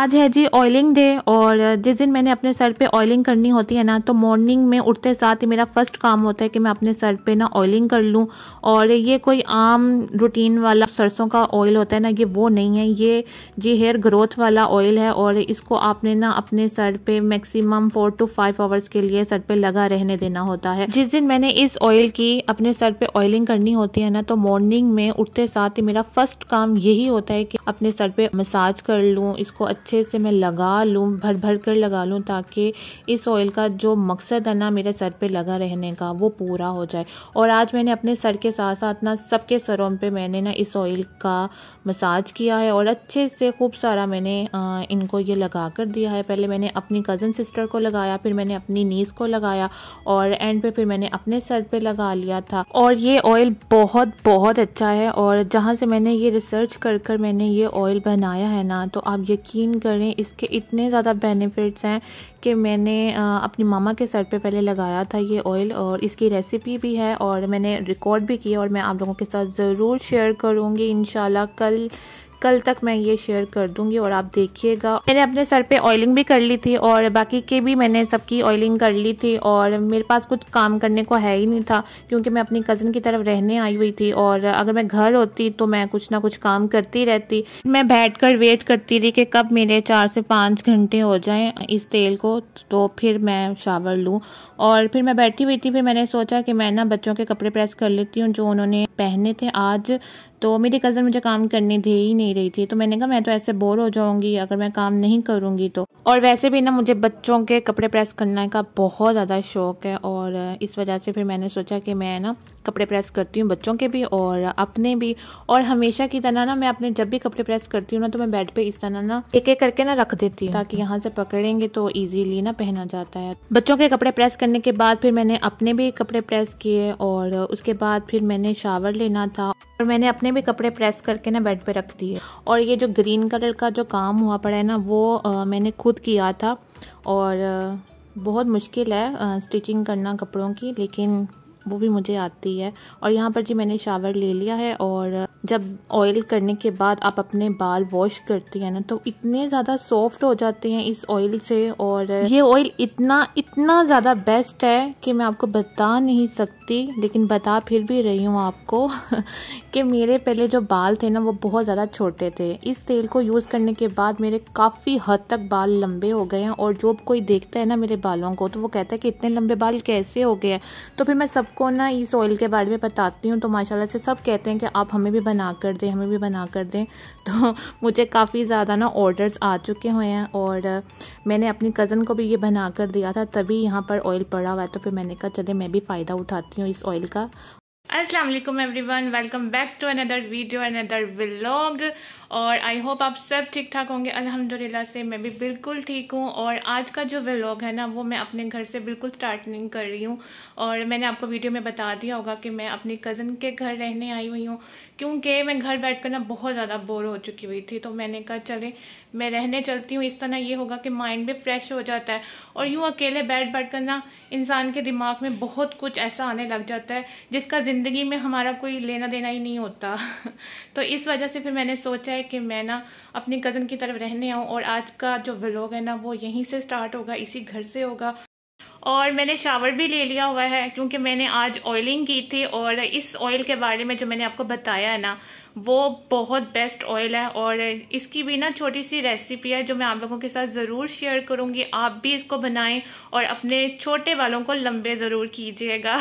आज है जी oiling day और जिस दिन मैंने अपने सर पे ऑयलिंग करनी होती है ना तो मॉर्निंग में उठते साथ ही मेरा फर्स्ट काम होता है कि मैं अपने सर पे ना ऑयलिंग कर लूँ और ये कोई आम रूटीन वाला सरसों का ऑयल होता है ना ये वो नहीं है ये जी हेयर ग्रोथ वाला ऑयल है और इसको आपने ना अपने सर पे maximum four to five hours के लिए सर पे लगा रहने देना होता है जिस दिन मैंने इस ऑयल की अपने सर पे ऑयलिंग करनी होती है ना तो मॉर्निंग में उठते साथ ही मेरा फर्स्ट काम यही होता है कि अपने सर पे मसाज कर लूँ इसको अच्छे अच्छे से मैं लगा लूँ भर भर कर लगा लूँ ताकि इस ऑयल का जो मकसद है ना मेरे सर पे लगा रहने का वो पूरा हो जाए और आज मैंने अपने सर के साथ साथ ना सबके सरों पे मैंने ना इस ऑयल का मसाज किया है और अच्छे से खूब सारा मैंने आ, इनको ये लगा कर दिया है पहले मैंने अपनी कज़न सिस्टर को लगाया फिर मैंने अपनी नीस को लगाया और एंड पे फिर मैंने अपने सर पर लगा लिया था और ये ऑयल बहुत बहुत अच्छा है और जहाँ से मैंने ये रिसर्च कर कर मैंने ये ऑयल बनाया है ना तो आप यकीन कर रही इसके इतने ज़्यादा बेनिफिट्स हैं कि मैंने अपनी मामा के सर पे पहले लगाया था ये ऑयल और इसकी रेसिपी भी है और मैंने रिकॉर्ड भी किया और मैं आप लोगों के साथ ज़रूर शेयर करूँगी इन कल कल तक मैं ये शेयर कर दूंगी और आप देखिएगा मैंने अपने सर पे ऑयलिंग भी कर ली थी और बाकी के भी मैंने सबकी ऑयलिंग कर ली थी और मेरे पास कुछ काम करने को है ही नहीं था क्योंकि मैं अपनी कज़न की तरफ रहने आई हुई थी और अगर मैं घर होती तो मैं कुछ ना कुछ काम करती रहती मैं बैठ कर वेट करती रही कि कब मेरे चार से पाँच घंटे हो जाए इस तेल को तो फिर मैं शावर लूँ और फिर मैं बैठी हुई थी फिर मैंने सोचा कि मैं ना बच्चों के कपड़े प्रेस कर लेती हूँ जो उन्होंने पहने थे आज तो मेरी कज़न मुझे काम करने दे ही नहीं रही थी तो मैंने कहा मैं तो ऐसे बोर हो जाऊंगी अगर मैं काम नहीं करूंगी तो और वैसे भी ना मुझे बच्चों के कपड़े प्रेस करने का बहुत ज़्यादा शौक़ है और इस वजह से फिर मैंने सोचा कि मैं ना कपड़े प्रेस करती हूँ बच्चों के भी और अपने भी और हमेशा की तरह ना मैं अपने जब भी कपड़े प्रेस करती हूँ ना तो मैं बेड पर इस तरह ना एक एक करके ना रख देती हूँ ताकि यहाँ से पकड़ेंगे तो ईजीली ना पहना जाता है बच्चों के कपड़े प्रेस करने के बाद फिर मैंने अपने भी कपड़े प्रेस किए और उसके बाद फिर मैंने शावर लेना था और मैंने अपने जितने भी कपड़े प्रेस करके ना बेड पे रख दिए और ये जो ग्रीन कलर का जो काम हुआ पड़ा है ना वो आ, मैंने खुद किया था और बहुत मुश्किल है स्टिचिंग करना कपड़ों की लेकिन वो भी मुझे आती है और यहाँ पर जी मैंने शावर ले लिया है और जब ऑयल करने के बाद आप अपने बाल वॉश करती हैं ना तो इतने ज़्यादा सॉफ्ट हो जाते हैं इस ऑयल से और ये ऑयल इतना इतना ज़्यादा बेस्ट है कि मैं आपको बता नहीं सकती लेकिन बता फिर भी रही हूँ आपको कि मेरे पहले जो बाल थे ना वो बहुत ज़्यादा छोटे थे इस तेल को यूज़ करने के बाद मेरे काफ़ी हद तक बाल लंबे हो गए हैं और जो कोई देखता है ना मेरे बालों को तो वो कहता है कि इतने लंबे बाल कैसे हो गए हैं तो फिर मैं सब सबको ना इस ऑयल के बारे में बताती हूँ तो माशाल्लाह से सब कहते हैं कि आप हमें भी बना कर दें हमें भी बना कर दें तो मुझे काफ़ी ज़्यादा ना ऑर्डर्स आ चुके हुए हैं और मैंने अपनी कज़न को भी ये बना कर दिया था तभी यहाँ पर ऑयल पड़ा हुआ है तो फिर मैंने कहा चले मैं भी फ़ायदा उठाती हूँ इस ऑयल का असलम everyone welcome back to another video another vlog और आई होप आप सब ठीक ठाक होंगे अल्हम्दुलिल्लाह से मैं भी बिल्कुल ठीक हूँ और आज का जो व्लॉग है ना वो मैं अपने घर से बिल्कुल स्टार्टिंग कर रही हूँ और मैंने आपको वीडियो में बता दिया होगा कि मैं अपनी कज़न के घर रहने आई हुई हूँ क्योंकि मैं घर बैठ ना बहुत ज़्यादा बोर हो चुकी हुई थी तो मैंने कहा चले मैं रहने चलती हूँ इस तरह ये होगा कि माइंड भी फ्रेश हो जाता है और यूँ अकेले बैठ बैठ कर ना इंसान के दिमाग में बहुत कुछ ऐसा आने लग जाता है जिसका ज़िंदगी में हमारा कोई लेना देना ही नहीं होता तो इस वजह से फिर मैंने सोचा है है कि मैं ना अपने कज़न की तरफ रहने आऊँ और आज का जो व्लॉग है ना वो यहीं से स्टार्ट होगा इसी घर से होगा और मैंने शावर भी ले लिया हुआ है क्योंकि मैंने आज ऑयलिंग की थी और इस ऑयल के बारे में जो मैंने आपको बताया है ना वो बहुत बेस्ट ऑयल है और इसकी भी ना छोटी सी रेसिपी है जो मैं आप लोगों के साथ ज़रूर शेयर करूँगी आप भी इसको बनाएं और अपने छोटे वालों को लंबे ज़रूर कीजिएगा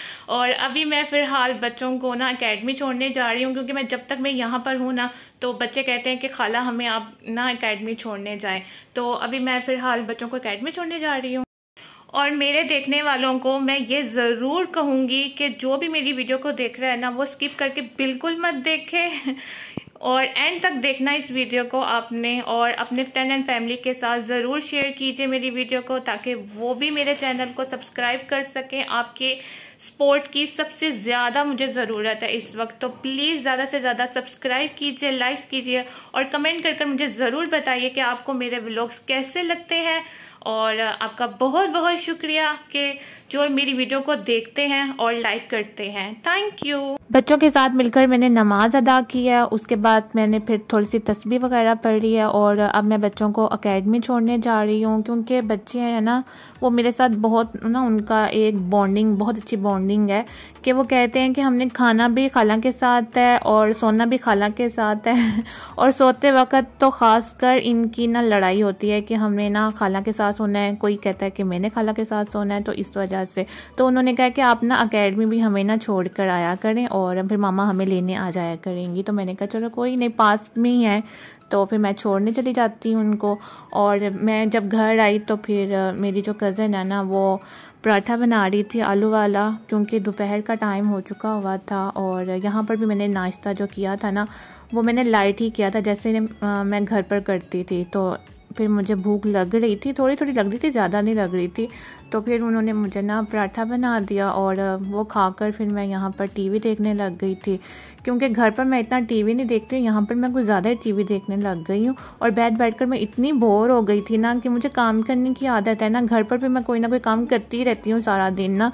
और अभी मैं फ़िलहाल बच्चों को ना अकेडमी छोड़ने जा रही हूँ क्योंकि मैं जब तक मैं यहाँ पर हूँ ना तो बच्चे कहते हैं कि खाला हमें आप ना अकेडमी छोड़ने जाएँ तो अभी मैं फ़िलहाल बच्चों को अकेडमी छोड़ने जा रही हूँ और मेरे देखने वालों को मैं ये ज़रूर कहूँगी कि जो भी मेरी वीडियो को देख रहा है ना वो स्किप करके बिल्कुल मत देखे और एंड तक देखना इस वीडियो को आपने और अपने फ्रेंड एंड फैमिली के साथ ज़रूर शेयर कीजिए मेरी वीडियो को ताकि वो भी मेरे चैनल को सब्सक्राइब कर सकें आपके सपोर्ट की सबसे ज़्यादा मुझे ज़रूरत है इस वक्त तो प्लीज़ ज़्यादा से ज़्यादा सब्सक्राइब कीजिए लाइक कीजिए और कमेंट कर कर मुझे ज़रूर बताइए कि आपको मेरे ब्लॉग्स कैसे लगते हैं और आपका बहुत बहुत शुक्रिया के जो मेरी वीडियो को देखते हैं और लाइक करते हैं थैंक यू बच्चों के साथ मिलकर मैंने नमाज अदा की है उसके बाद मैंने फिर थोड़ी सी तस्वीर वगैरह पढ़ी है और अब मैं बच्चों को अकेडमी छोड़ने जा रही हूँ क्योंकि बच्चे हैं ना वो मेरे साथ बहुत ना उनका एक बॉन्डिंग बहुत अच्छी बॉन्डिंग है कि वो कहते हैं कि हमने खाना भी खाला के साथ है और सोना भी खाला के साथ है और सोते वक्त तो ख़ास इनकी ना लड़ाई होती है कि हमने ना खाला के साथ सोना है कोई कहता है कि मैंने खाला के साथ सोना है तो इस वजह से तो उन्होंने कहा कि आप ना अकेडमी भी हमें ना छोड़ कर आया करें और फिर मामा हमें लेने आ जाया करेंगी तो मैंने कहा चलो कोई नहीं पास में ही है तो फिर मैं छोड़ने चली जाती हूँ उनको और मैं जब घर आई तो फिर मेरी जो कज़न है ना वो पराठा बना रही थी आलू वाला क्योंकि दोपहर का टाइम हो चुका हुआ था और यहाँ पर भी मैंने नाश्ता जो किया था ना वो मैंने लाइट ही किया था जैसे मैं घर पर करती थी तो फिर मुझे भूख लग रही थी थोड़ी थोड़ी लग रही थी ज़्यादा नहीं लग रही थी तो फिर उन्होंने मुझे ना पराठा बना दिया और वो खाकर फिर मैं यहाँ पर टीवी देखने लग गई थी क्योंकि घर पर मैं इतना टीवी नहीं देखती हूँ यहाँ पर मैं कुछ ज़्यादा ही टी देखने लग गई हूँ और बैठ बैठ कर मैं इतनी बोर हो गई थी ना कि मुझे काम करने की आदत है ना घर पर भी मैं कोई ना कोई काम करती ही रहती हूँ सारा दिन ना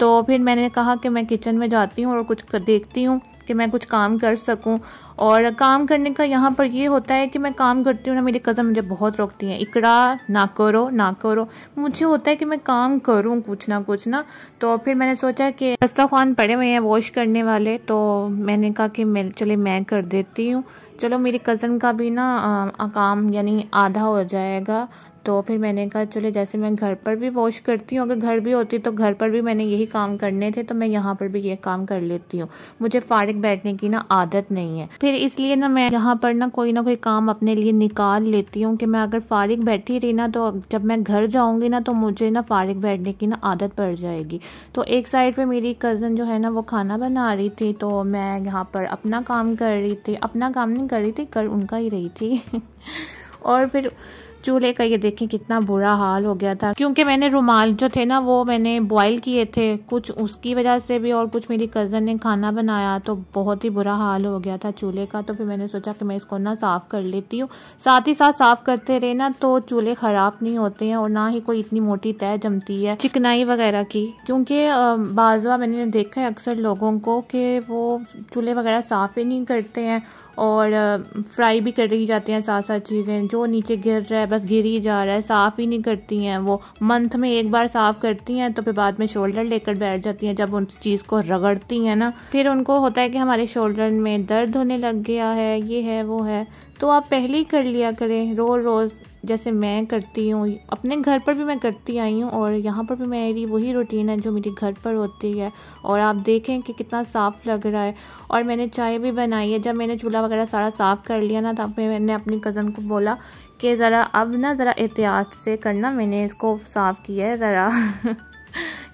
तो फिर मैंने कहा कि मैं किचन में जाती हूँ और कुछ देखती हूँ कि मैं कुछ काम कर सकूं और काम करने का यहाँ पर ये होता है कि मैं काम करती हूँ ना मेरी कज़न मुझे बहुत रोकती हैं इकड़ा ना करो ना करो मुझे होता है कि मैं काम करूँ कुछ ना कुछ ना तो फिर मैंने सोचा कि दस्ता खान पड़े हुए हैं वॉश करने वाले तो मैंने कहा कि मैं चले मैं कर देती हूँ चलो मेरी कज़न का भी ना आ, काम यानी आधा हो जाएगा तो फिर मैंने कहा चलो जैसे मैं घर पर भी वॉश करती हूँ अगर घर भी होती तो घर पर भी मैंने यही काम करने थे तो मैं यहाँ पर भी ये काम कर लेती हूँ मुझे फारिक बैठने की ना आदत नहीं है फिर इसलिए ना मैं यहाँ पर ना कोई ना कोई काम अपने लिए निकाल लेती हूँ कि मैं अगर फारिग बैठी रही ना तो जब मैं घर जाऊँगी ना तो मुझे ना फारिग बैठने की ना आदत पड़ जाएगी तो एक साइड पे मेरी कज़न जो है ना वो खाना बना रही थी तो मैं यहाँ पर अपना काम कर रही थी अपना काम नहीं कर रही थी कर उनका ही रही थी और फिर चूल्हे का ये देखें कितना बुरा हाल हो गया था क्योंकि मैंने रुमाल जो थे ना वो मैंने बॉयल किए थे कुछ उसकी वजह से भी और कुछ मेरी कज़न ने खाना बनाया तो बहुत ही बुरा हाल हो गया था चूल्हे का तो फिर मैंने सोचा कि मैं इसको ना साफ़ कर लेती हूँ साथ ही साथ साफ़ करते रहे ना तो चूल्हे ख़राब नहीं होते हैं और ना ही कोई इतनी मोटी तय जमती है चिकनाई वगैरह की क्योंकि बाजवा मैंने देखा है अक्सर लोगों को कि वो चूल्हे वगैरह साफ़ ही नहीं करते हैं और फ्राई भी कर ही जाते हैं साथ साथ चीज़ें जो नीचे गिर रहा है बस ही जा रहा है साफ़ ही नहीं करती हैं वो मंथ में एक बार साफ़ करती हैं तो फिर बाद में शोल्डर लेकर बैठ जाती हैं जब उन चीज़ को रगड़ती हैं ना फिर उनको होता है कि हमारे शोल्डर में दर्द होने लग गया है ये है वो है तो आप पहले ही कर लिया करें रोज़ रोज़ जैसे मैं करती हूँ अपने घर पर भी मैं करती आई हूँ और यहाँ पर भी मेरी वही रूटीन है जो मेरी घर पर होती है और आप देखें कि कितना साफ़ लग रहा है और मैंने चाय भी बनाई है जब मैंने चूल्हा वगैरह सारा साफ़ कर लिया ना तब मैंने अपनी कज़न को बोला कि ज़रा अब ना ज़रा एहतियात से करना मैंने इसको साफ़ किया है ज़रा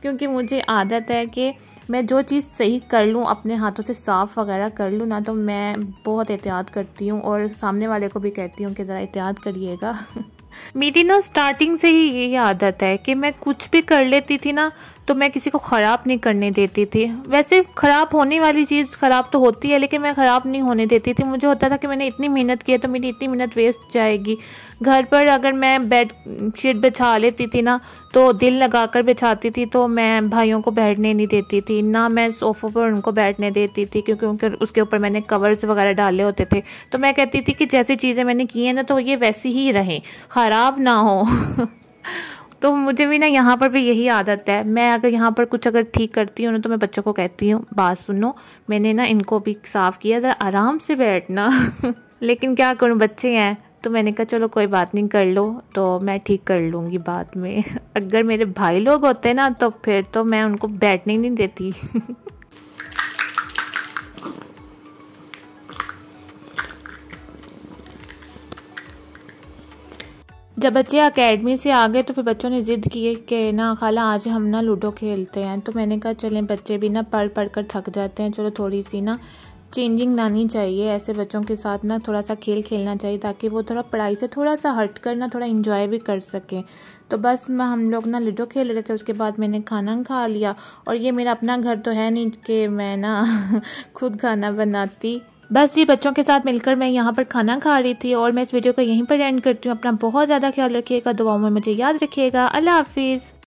क्योंकि मुझे आदत है कि मैं जो चीज़ सही कर लूँ अपने हाथों से साफ़ वगैरह कर लूँ ना तो मैं बहुत एहतियात करती हूँ और सामने वाले को भी कहती हूँ कि ज़रा एहतियात करिएगा मेरी ना स्टार्टिंग से ही यही आदत है कि मैं कुछ भी कर लेती थी ना तो मैं किसी को ख़राब नहीं करने देती थी वैसे ख़राब होने वाली चीज़ ख़राब तो होती है लेकिन मैं ख़राब नहीं होने देती थी मुझे होता था कि मैंने इतनी मेहनत की है तो मेरी इतनी मेहनत वेस्ट जाएगी घर पर अगर मैं बेड शीट बिछा लेती थी ना तो दिल लगा कर बिछाती थी तो मैं भाइयों को बैठने नहीं देती थी ना मैं सोफो पर उनको बैठने देती थी क्योंकि उनके उसके ऊपर मैंने कवर्स वगैरह डाले होते थे तो मैं कहती थी कि जैसी चीज़ें मैंने की हैं ना तो ये वैसी ही रहें ख़राब ना हो तो मुझे भी ना यहाँ पर भी यही आदत है मैं अगर यहाँ पर कुछ अगर ठीक करती हूँ ना तो मैं बच्चों को कहती हूँ बात सुनो मैंने ना इनको भी साफ़ किया ज़रा आराम से बैठना लेकिन क्या करूँ बच्चे हैं तो मैंने कहा चलो कोई बात नहीं कर लो तो मैं ठीक कर लूँगी बाद में अगर मेरे भाई लोग होते ना तो फिर तो मैं उनको बैठने ही नहीं देती जब बच्चे अकेडमी से आ गए तो फिर बच्चों ने ज़िद किए कि ना खाला आज हम ना लूडो खेलते हैं तो मैंने कहा चलें बच्चे भी ना पढ़ पढ़ कर थक जाते हैं चलो थोड़ी सी ना चेंजिंग लानी चाहिए ऐसे बच्चों के साथ ना थोड़ा सा खेल खेलना चाहिए ताकि वो थोड़ा पढ़ाई से थोड़ा सा हट कर ना थोड़ा इन्जॉय भी कर सकें तो बस मैं हम लोग ना लूडो खेल रहे थे उसके बाद मैंने खाना खा लिया और ये मेरा अपना घर तो है नहीं कि मैं ना खुद खाना बनाती बस जी बच्चों के साथ मिलकर मैं यहाँ पर खाना खा रही थी और मैं इस वीडियो को यहीं पर एंड करती हूँ अपना बहुत ज़्यादा ख्याल रखिएगा दुआओं में मुझे याद रखिएगा अल्लाह हाफिज़